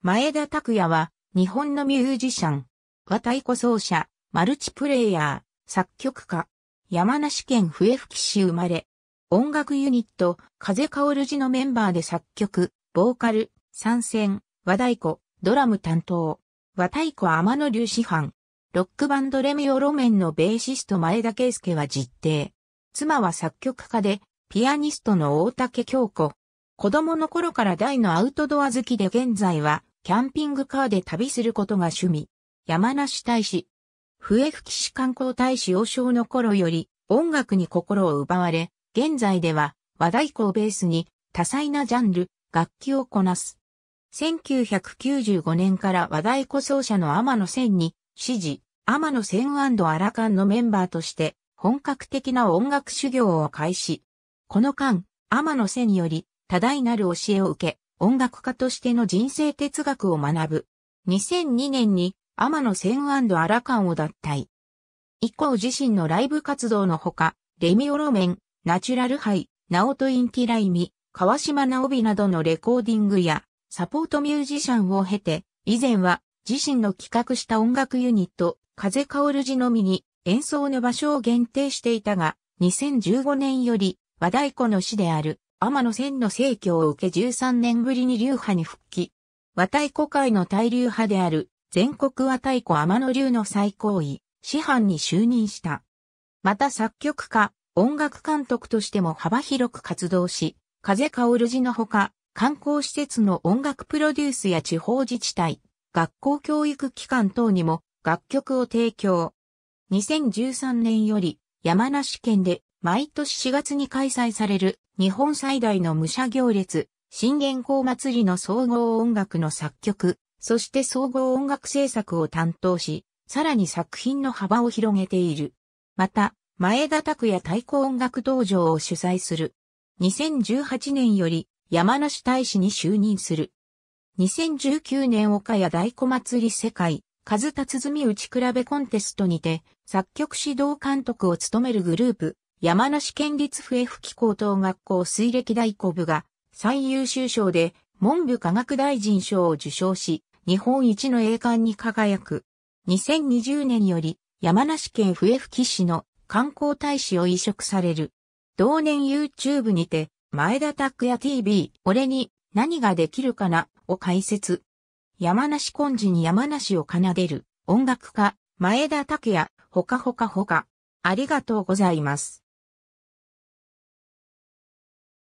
前田拓也は、日本のミュージシャン。和太鼓奏者、マルチプレイヤー、作曲家。山梨県笛吹市生まれ。音楽ユニット、風薫寺のメンバーで作曲、ボーカル、参戦、和太鼓、ドラム担当。和太鼓天野流師範。ロックバンドレミオロメンのベーシスト前田圭介は実定。妻は作曲家で、ピアニストの大竹京子。子供の頃から大のアウトドア好きで現在はキャンピングカーで旅することが趣味。山梨大使。笛吹市観光大使幼少の頃より音楽に心を奪われ、現在では和太鼓をベースに多彩なジャンル、楽器をこなす。1995年から和太鼓奏者の天野千に指示、天野千アラカンのメンバーとして本格的な音楽修行を開始。この間、天野千より多大なる教えを受け、音楽家としての人生哲学を学ぶ。2002年に天野千荒ンを脱退。以降自身のライブ活動のほか、レミオロメン、ナチュラルハイ、ナオトインキライミ、川島直美などのレコーディングやサポートミュージシャンを経て、以前は自身の企画した音楽ユニット、風薫るじのみに演奏の場所を限定していたが、2015年より和太鼓の師である天野千の成教を受け13年ぶりに流派に復帰。和太鼓界の大流派である全国和太鼓天野流の最高位、師範に就任した。また作曲家、音楽監督としても幅広く活動し、風薫寺のほか、観光施設の音楽プロデュースや地方自治体、学校教育機関等にも楽曲を提供。2013年より山梨県で毎年4月に開催される日本最大の武者行列、新元号祭りの総合音楽の作曲、そして総合音楽制作を担当し、さらに作品の幅を広げている。また、前田拓也太鼓音楽道場を主催する。2018年より山梨大使に就任する。2019年岡谷大鼓祭り世界、数辰積打ち比べコンテストにて、作曲指導監督を務めるグループ、山梨県立笛吹高等学校水歴大古部が最優秀賞で文部科学大臣賞を受賞し、日本一の栄冠に輝く。2020年より山梨県笛吹市の観光大使を移植される。同年 YouTube にて、前田拓也 TV、俺に何ができるかなを解説。山梨根治に山梨を奏でる音楽家、前田拓也、ほかほかほか。ありがとうございます。